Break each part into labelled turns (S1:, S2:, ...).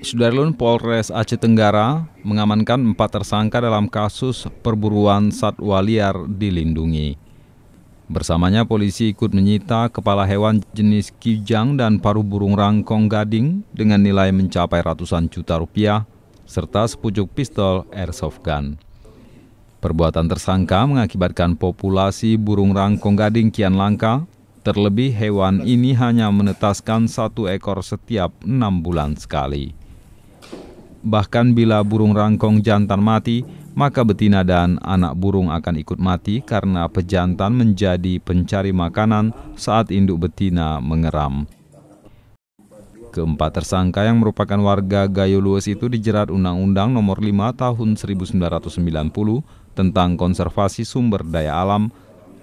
S1: Sudarlun Polres Aceh Tenggara mengamankan empat tersangka dalam kasus perburuan satwa liar dilindungi. Bersamanya polisi ikut menyita kepala hewan jenis kijang dan paru burung rangkong gading dengan nilai mencapai ratusan juta rupiah serta sepucuk pistol airsoft gun. Perbuatan tersangka mengakibatkan populasi burung rangkong gading kian langka, terlebih hewan ini hanya menetaskan satu ekor setiap enam bulan sekali. Bahkan bila burung rangkong jantan mati, maka betina dan anak burung akan ikut mati karena pejantan menjadi pencari makanan saat induk betina mengeram. Keempat tersangka yang merupakan warga Gayo Lewis itu dijerat Undang-Undang Nomor 5 Tahun 1990 tentang konservasi sumber daya alam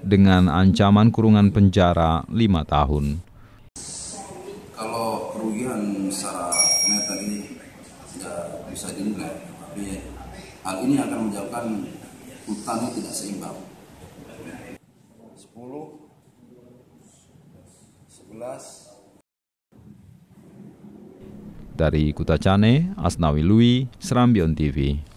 S1: dengan ancaman kurungan penjara 5 tahun.
S2: Kalau kerugian secara ini bisa dinilai tapi hal ini akan menjauhkan
S3: hutannya tidak seimbang 10 11
S1: dari Kutacane, Asnawi Lui, Serambion TV.